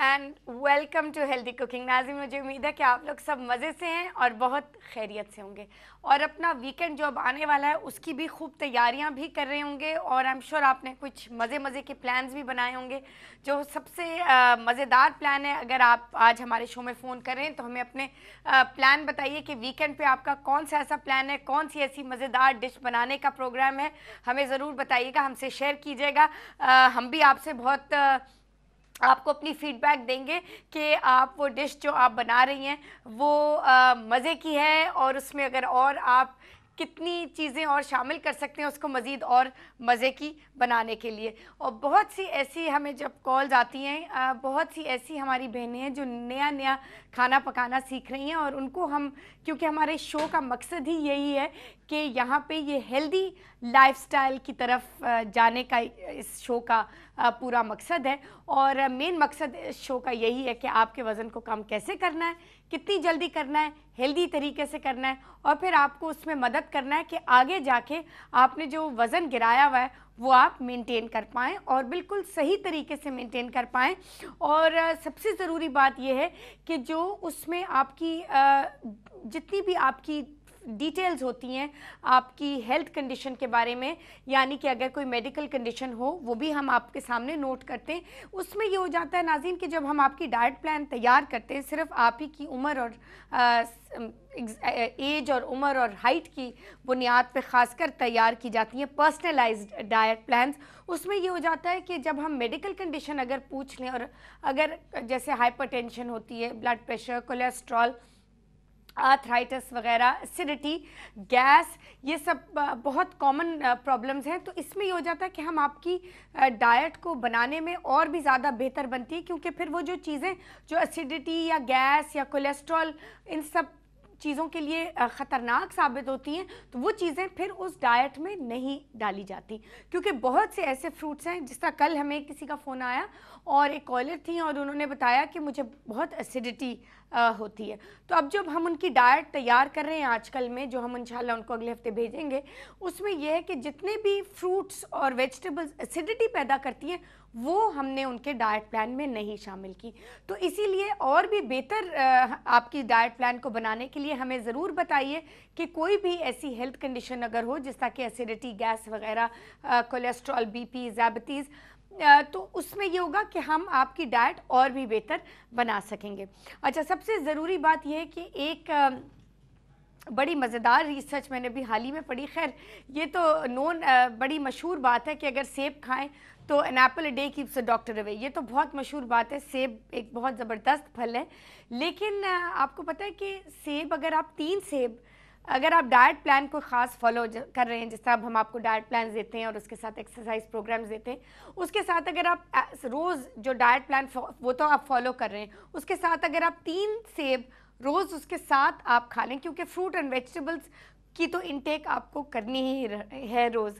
And welcome to healthy cooking Nazim मुझे उम्मीद है कि आप लोग सब मज़े से हैं और बहुत खैरियत से होंगे और अपना वीकेंड जो अब आने वाला है उसकी भी खूब तैयारियां भी कर रहे होंगे और आई एम श्योर आपने कुछ मज़े मज़े के प्लान्स भी बनाए होंगे जो सबसे मज़ेदार प्लान है अगर आप आज हमारे शो में फ़ोन करें तो हमें अपने प्लान बताइए कि वीकेंड पर आपका कौन सा ऐसा प्लान है कौन सी ऐसी मज़ेदार डिश बनाने का प्रोग्राम है हमें ज़रूर बताइएगा हमसे शेयर कीजिएगा हम भी आपसे बहुत आपको अपनी फीडबैक देंगे कि आप वो डिश जो आप बना रही हैं वो मज़े की है और उसमें अगर और आप कितनी चीज़ें और शामिल कर सकते हैं उसको मज़ीद और मज़े की बनाने के लिए और बहुत सी ऐसी हमें जब कॉल्स आती हैं बहुत सी ऐसी हमारी बहनें हैं जो नया नया खाना पकाना सीख रही हैं और उनको हम क्योंकि हमारे शो का मकसद ही यही है कि यहाँ पे ये हेल्दी लाइफस्टाइल की तरफ जाने का इस शो का पूरा मकसद है और मेन मकसद इस शो का यही है कि आपके वज़न को कम कैसे करना है कितनी जल्दी करना है हेल्दी तरीके से करना है और फिर आपको उसमें मदद करना है कि आगे जाके आपने जो वज़न गिराया हुआ है वो आप मेंटेन कर पाएँ और बिल्कुल सही तरीके से मेंटेन कर पाएँ और सबसे ज़रूरी बात यह है कि जो उसमें आपकी जितनी भी आपकी डिटेल्स होती हैं आपकी हेल्थ कंडीशन के बारे में यानी कि अगर कोई मेडिकल कंडीशन हो वो भी हम आपके सामने नोट करते हैं उसमें ये हो जाता है नाजीन कि जब हम आपकी डाइट प्लान तैयार करते हैं सिर्फ आप ही की उम्र और एज और उम्र और हाइट की बुनियाद पे खासकर तैयार की जाती हैं पर्सनलाइज्ड डाइट प्लान्स उसमें ये हो जाता है कि जब हम मेडिकल कंडीशन अगर पूछ लें और अगर जैसे हाइपरटेंशन होती है ब्लड प्रेशर कोलेस्ट्रॉल आर्थराइटिस वगैरह एसिडिटी गैस ये सब बहुत कॉमन प्रॉब्लम्स हैं तो इसमें ये हो जाता है कि हम आपकी डाइट को बनाने में और भी ज़्यादा बेहतर बनती है क्योंकि फिर वो जो चीज़ें जो एसिडिटी या गैस या कोलेस्ट्रॉल इन सब चीज़ों के लिए ख़तरनाक साबित होती हैं तो वो चीज़ें फिर उस डाइट में नहीं डाली जाती क्योंकि बहुत से ऐसे फ्रूट्स हैं जिस तरह कल हमें किसी का फ़ोन आया और एक कॉलर थी और उन्होंने बताया कि मुझे बहुत एसिडिटी होती है तो अब जब हम उनकी डाइट तैयार कर रहे हैं आजकल में जो हम इंशाल्लाह उनको अगले हफ्ते भेजेंगे उसमें यह है कि जितने भी फ्रूट्स और वेजिटेबल्स एसिडिटी पैदा करती हैं वो हमने उनके डाइट प्लान में नहीं शामिल की तो इसीलिए और भी बेहतर आपकी डाइट प्लान को बनाने के लिए हमें ज़रूर बताइए कि कोई भी ऐसी हेल्थ कंडीशन अगर हो जिस तरह एसिडिटी गैस वगैरह कोलेस्ट्रॉल बीपी ज़ाबतीज़ तो उसमें ये होगा कि हम आपकी डाइट और भी बेहतर बना सकेंगे अच्छा सबसे ज़रूरी बात यह है कि एक बड़ी मज़ेदार रिसर्च मैंने भी हाल ही में पढ़ी खैर ये तो नोन बड़ी मशहूर बात है कि अगर सेब खाएं तो an apple day keeps a doctor away ये तो बहुत मशहूर बात है सेब एक बहुत ज़बरदस्त फल है लेकिन आपको पता है कि सेब अगर आप तीन सेब अगर आप डाइट प्लान को ख़ास फॉलो कर रहे हैं जिस तरह हम आपको डाइट प्लान देते हैं और उसके साथ एक्सरसाइज प्रोग्राम्स देते हैं उसके साथ अगर आप रोज़ जो डाइट प्लान वो तो आप फॉलो कर रहे हैं उसके साथ अगर आप तीन सेब रोज़ उसके साथ आप खा लें क्योंकि फ्रूट एंड वेजिटेबल्स की तो इनटेक आपको करनी ही है रोज़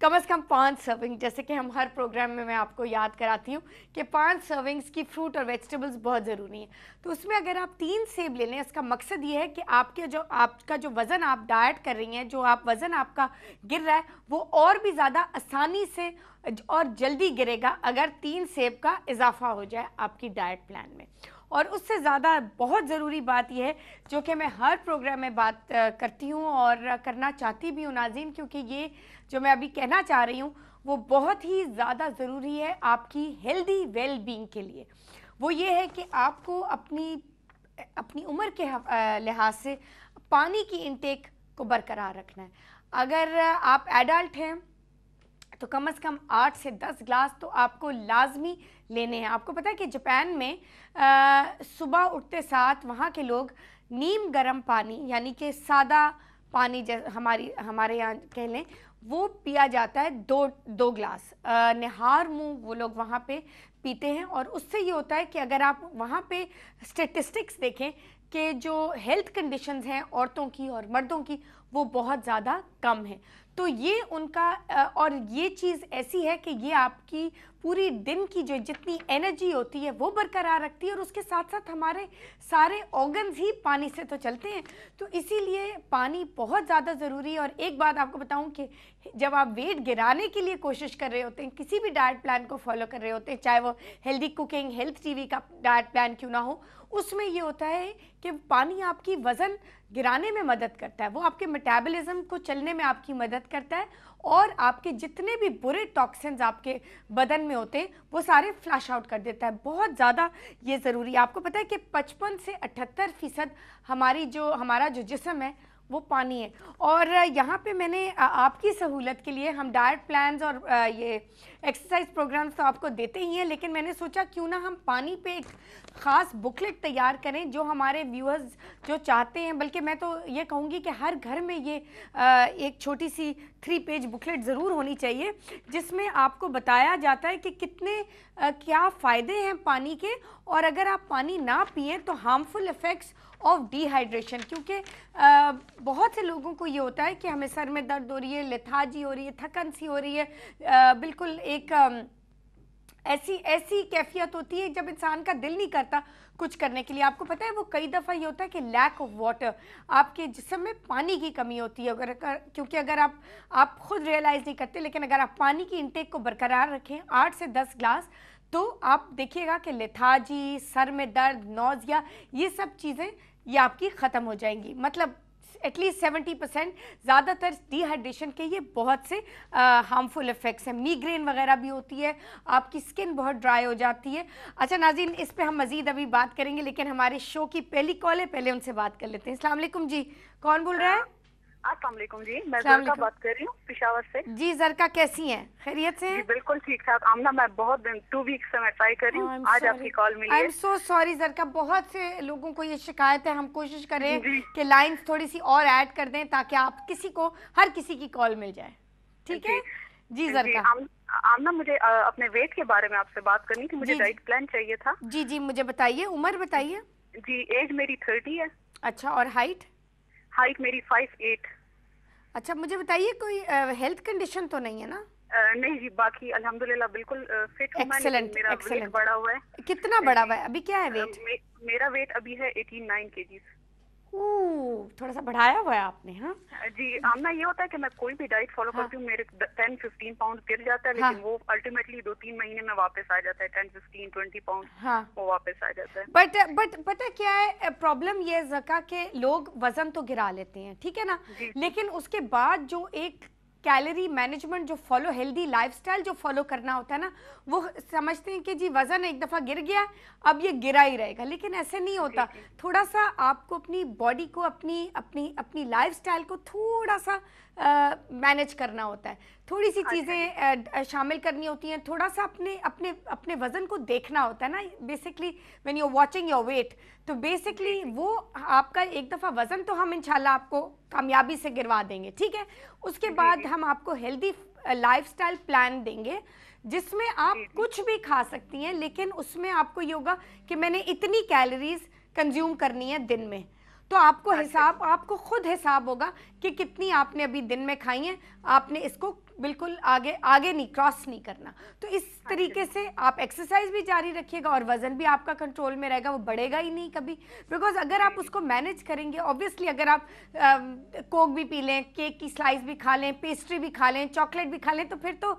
कम से कम पाँच सर्विंग जैसे कि हम हर प्रोग्राम में मैं आपको याद कराती हूँ कि पांच सर्विंग्स की फ्रूट और वेजिटेबल्स बहुत ज़रूरी है तो उसमें अगर आप तीन सेब ले लें इसका मकसद ये है कि आपके जो आपका जो वज़न आप डाइट कर रही हैं जो आप वज़न आपका गिर रहा है वो और भी ज़्यादा आसानी से और जल्दी गिरेगा अगर तीन सेब का इजाफा हो जाए आपकी डाइट प्लान में और उससे ज़्यादा बहुत ज़रूरी बात यह है जो कि मैं हर प्रोग्राम में बात करती हूँ और करना चाहती भी हूँ नाजीन क्योंकि ये जो मैं अभी कहना चाह रही हूँ वो बहुत ही ज़्यादा ज़रूरी है आपकी हेल्दी वेल बींग के लिए वो ये है कि आपको अपनी अपनी उम्र के लिहाज से पानी की इनटेक को बरकरार रखना है अगर आप एडल्ट हैं तो कम से कम आठ से दस ग्लास तो आपको लाजमी लेने हैं आपको पता है कि जापान में आ, सुबह उठते साथ वहाँ के लोग नीम गर्म पानी यानी कि सादा पानी जैसे हमारी हमारे यहाँ कह लें वो पिया जाता है दो दो ग्लास नहार निहार मुँह वो लोग वहाँ पे पीते हैं और उससे ये होता है कि अगर आप वहाँ पे स्टेटिस्टिक्स देखें कि जो हेल्थ कंडीशंस हैं औरतों की और मर्दों की वो बहुत ज़्यादा कम है तो ये उनका और ये चीज़ ऐसी है कि ये आपकी पूरी दिन की जो जितनी एनर्जी होती है वो बरकरार रखती है और उसके साथ साथ हमारे सारे ऑर्गन्स ही पानी से तो चलते हैं तो इसीलिए पानी बहुत ज़्यादा ज़रूरी है और एक बात आपको बताऊं कि जब आप वेट गिराने के लिए कोशिश कर रहे होते हैं किसी भी डाइट प्लान को फॉलो कर रहे होते हैं चाहे वो हेल्दी कुकिंग हेल्थ टी का डाइट प्लान क्यों ना हो उसमें ये होता है कि पानी आपकी वज़न गिराने में मदद करता है वो आपके मेटाबॉलिज्म को चलने में आपकी मदद करता है और आपके जितने भी बुरे टॉक्सिन्स आपके बदन में होते हैं वो सारे फ्लैश आउट कर देता है बहुत ज़्यादा ये ज़रूरी है आपको पता है कि पचपन से अठहत्तर फ़ीसद हमारी जो हमारा जो जिसम है वो पानी है और यहाँ पे मैंने आपकी सहूलत के लिए हम डाइट प्लान्स और ये एक्सरसाइज प्रोग्राम्स तो आपको देते ही हैं लेकिन मैंने सोचा क्यों ना हम पानी पे एक ख़ास बुकलेट तैयार करें जो हमारे व्यूअर्स जो चाहते हैं बल्कि मैं तो ये कहूँगी कि हर घर में ये एक छोटी सी थ्री पेज बुकलेट ज़रूर होनी चाहिए जिसमें आपको बताया जाता है कि कितने आ, क्या फ़ायदे हैं पानी के और अगर आप पानी ना पिए तो हार्मफुल इफ़ेक्ट्स ऑफ डिहाइड्रेशन क्योंकि बहुत से लोगों को ये होता है कि हमें सर में दर्द हो रही है लेथाजी हो रही है थकन सी हो रही है आ, बिल्कुल एक आ, ऐसी ऐसी कैफियत होती है जब इंसान का दिल नहीं करता कुछ करने के लिए आपको पता है वो कई दफ़ा ये होता है कि लैक ऑफ वाटर आपके जिसम में पानी की कमी होती है अगर क्योंकि अगर आप आप खुद रियलाइज़ नहीं करते लेकिन अगर आप पानी की इंटेक को बरकरार रखें आठ से दस ग्लास तो आप देखिएगा कि लेथाजी सर में दर्द नौजिया ये सब चीज़ें ये आपकी ख़त्म हो जाएंगी मतलब एटलीस्ट सेवेंटी परसेंट ज़्यादातर डिहाइड्रेशन के ये बहुत से हार्मफुल इफ़ेक्ट्स हैं मीग्रेन वगैरह भी होती है आपकी स्किन बहुत ड्राई हो जाती है अच्छा नाजीन इस पर हम मज़ीद अभी बात करेंगे लेकिन हमारे शो की पहली कॉल है पहले उनसे बात कर लेते हैं अलैक्म जी कौन बोल रहा है जी मैं बात कर रही हूँ पिशावर से जी जरका कैसी हैं खैरियत से बिल्कुल ठीक ठाक आमना मैं बहुत दिन टू वीक्स से मैं ट्राई कर रही हूँ आज आपकी कॉल मिली I am so sorry Zarka बहुत से लोगों को ये शिकायत है हम कोशिश हैं कि लाइंस थोड़ी सी और ऐड कर दें ताकि आप किसी को हर किसी की कॉल मिल जाए ठीक है जी जरका आमना मुझे अपने वेट के बारे में आपसे बात करनी थी मुझे डाइट प्लान चाहिए था जी जी मुझे बताइए उम्र बताइए जी एज मेरी थर्टी है अच्छा और हाइट हाइट मेरी फाइव एट अच्छा मुझे बताइए कोई हेल्थ uh, कंडीशन तो नहीं है ना uh, नहीं जी बाकी अल्हम्दुलिल्लाह बिल्कुल फिट हूं मेरा excellent. वेट बढ़ा हुआ है कितना बढ़ा हुआ है अभी क्या है वेट मे, मेरा वेट अभी है 89 केजीस थोड़ा सा बढ़ाया हुआ है आपने हाँ जी आमना ये होता है कि मैं कोई भी डाइट फॉलो हाँ। करती हूँ हाँ। मेरे टेन फिफ्टीन पाउंड गिर जाता है लेकिन हाँ। वो अल्टीमेटली दो तीन महीने में वापस आ जाता है टेन फिफ्टीन ट्वेंटी पाउंड वो वापस आ जाता है बट बट पता क्या है प्रॉब्लम ये जका के लोग वजन तो गिरा लेते हैं ठीक है ना लेकिन उसके बाद जो एक कैलोरी मैनेजमेंट जो फॉलो हेल्दी लाइफस्टाइल जो फॉलो करना होता है ना वो समझते हैं कि जी वज़न एक दफ़ा गिर गया अब ये गिरा ही रहेगा लेकिन ऐसे नहीं होता थोड़ा सा आपको अपनी बॉडी को अपनी अपनी अपनी लाइफस्टाइल को थोड़ा सा मैनेज करना होता है थोड़ी सी हाँ हाँ चीज़ें शामिल करनी होती हैं थोड़ा सा अपने अपने अपने वज़न को देखना होता है ना basically when you watching your weight तो बेसिकली वो आपका एक दफ़ा वज़न तो हम इंशाल्लाह आपको कामयाबी से गिरवा देंगे ठीक है उसके बाद हम आपको हेल्दी लाइफस्टाइल प्लान देंगे जिसमें आप कुछ भी खा सकती हैं लेकिन उसमें आपको ये होगा कि मैंने इतनी कैलोरीज कंज्यूम करनी है दिन में तो आपको हाँ हिसाब आपको खुद हिसाब होगा कि कितनी आपने अभी दिन में खाई है आपने इसको बिल्कुल आगे आगे नहीं क्रॉस नहीं करना तो इस हाँ तरीके से आप एक्सरसाइज भी जारी रखिएगा और वज़न भी आपका कंट्रोल में रहेगा वो बढ़ेगा ही नहीं कभी बिकॉज अगर आप उसको मैनेज करेंगे ऑब्वियसली अगर आप कोक भी पी लें केक की स्लाइस भी खा लें पेस्ट्री भी खा लें चॉकलेट भी खा लें तो फिर तो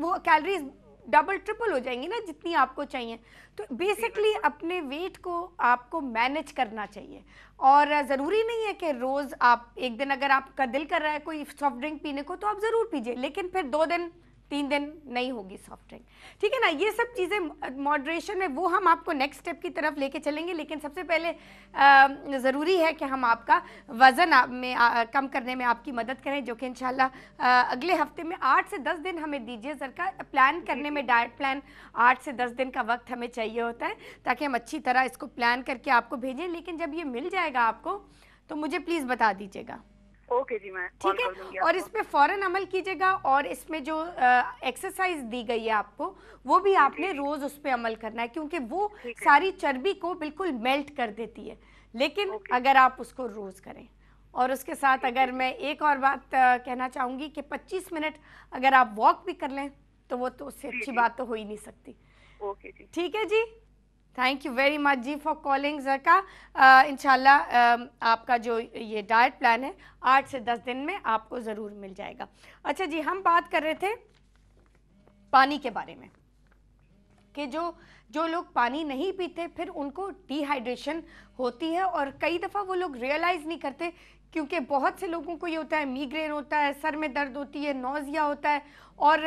वो कैलरीज डबल ट्रिपल हो जाएंगी ना जितनी आपको चाहिए तो बेसिकली अपने वेट को आपको मैनेज करना चाहिए और ज़रूरी नहीं है कि रोज़ आप एक दिन अगर आपका दिल कर रहा है कोई सॉफ्ट ड्रिंक पीने को तो आप ज़रूर पीजिए लेकिन फिर दो दिन तीन दिन नहीं होगी सॉफ्ट ड्रिंक ठीक है ना ये सब चीज़ें मॉडरेशन है वो हम आपको नेक्स्ट स्टेप की तरफ लेके चलेंगे लेकिन सबसे पहले ज़रूरी है कि हम आपका वज़न आप में आ, कम करने में आपकी मदद करें जो कि इन अगले हफ्ते में आठ से दस दिन हमें दीजिए सर का प्लान करने में डाइट प्लान आठ से दस दिन का वक्त हमें चाहिए होता है ताकि हम अच्छी तरह इसको प्लान करके आपको भेजें लेकिन जब ये मिल जाएगा आपको तो मुझे प्लीज़ बता दीजिएगा ओके जी मैं ठीक है और इसमें फ़ौरन अमल कीजिएगा और इसमें जो एक्सरसाइज दी गई है आपको वो भी आपने रोज़ उस पर अमल करना है क्योंकि वो सारी चर्बी को बिल्कुल मेल्ट कर देती है लेकिन अगर आप उसको रोज़ करें और उसके साथ अगर मैं एक और बात कहना चाहूंगी कि 25 मिनट अगर आप वॉक भी कर लें तो वो तो उससे अच्छी बात तो हो ही नहीं सकती ठीक है जी थैंक यू वेरी मच जी फॉर कॉलिंग जरका इनशाला आपका जो ये डाइट प्लान है आठ से दस दिन में आपको ज़रूर मिल जाएगा अच्छा जी हम बात कर रहे थे पानी के बारे में कि जो जो लोग पानी नहीं पीते फिर उनको डिहाइड्रेशन होती है और कई दफ़ा वो लोग रियलाइज़ नहीं करते क्योंकि बहुत से लोगों को ये होता है मीग्रेन होता है सर में दर्द होती है नोज़िया होता है और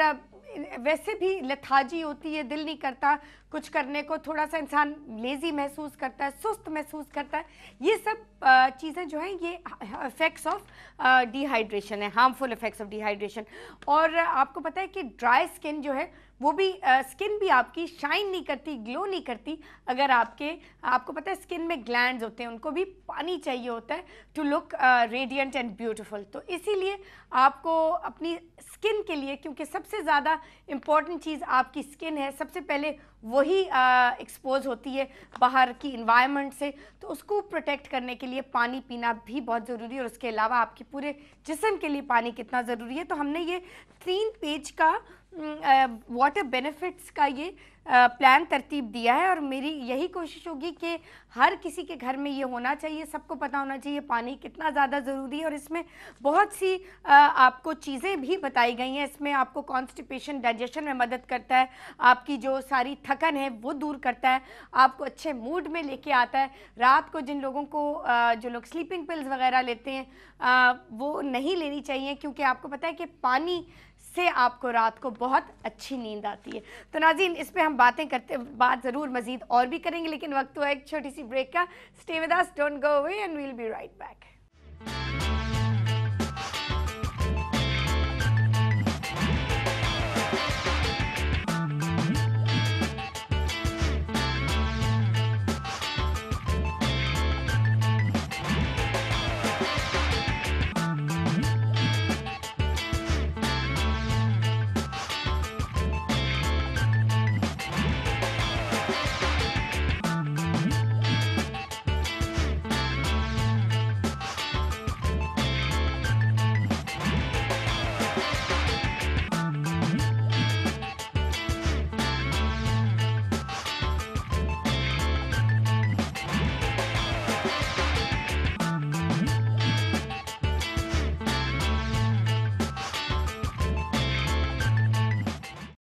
वैसे भी लथाजी होती है दिल नहीं करता कुछ करने को थोड़ा सा इंसान लेज़ी महसूस करता है सुस्त महसूस करता है ये सब चीज़ें जो हैं ये इफ़ेक्ट्स ऑफ डिहाइड्रेशन है हार्मफुल इफ़ेक्ट्स ऑफ डिहाइड्रेशन और आपको पता है कि ड्राई स्किन जो है वो भी आ, स्किन भी आपकी शाइन नहीं करती ग्लो नहीं करती अगर आपके आपको पता है स्किन में ग्लैंड होते हैं उनको भी पानी चाहिए होता है to look radiant and beautiful तो इसीलिए आपको अपनी स्किन के लिए क्योंकि सबसे ज़्यादा इम्पॉर्टेंट चीज़ आपकी स्किन है सबसे पहले वही एक्सपोज होती है बाहर की इन्वायरमेंट से तो उसको प्रोटेक्ट करने के लिए पानी पीना भी बहुत ज़रूरी है और उसके अलावा आपके पूरे जिसम के लिए पानी कितना ज़रूरी है तो हमने ये तीन पेज का वाटर बेनिफिट्स का ये प्लान तरतीब दिया है और मेरी यही कोशिश होगी कि हर किसी के घर में ये होना चाहिए सबको पता होना चाहिए पानी कितना ज़्यादा ज़रूरी है और इसमें बहुत सी आपको चीज़ें भी बताई गई हैं इसमें आपको कॉन्स्टिपेशन डाइजेशन में मदद करता है आपकी जो सारी थकन है वो दूर करता है आपको अच्छे मूड में लेके आता है रात को जिन लोगों को जो लोग स्लीपिंग पिल्स वगैरह लेते हैं वो नहीं लेनी चाहिए क्योंकि आपको पता है कि पानी इससे आपको रात को बहुत अच्छी नींद आती है तो नाजीन इस पर हम बातें करते बात ज़रूर मज़ीद और भी करेंगे लेकिन वक्त तो हुआ एक छोटी सी ब्रेक का stay with us don't go away and we'll be right back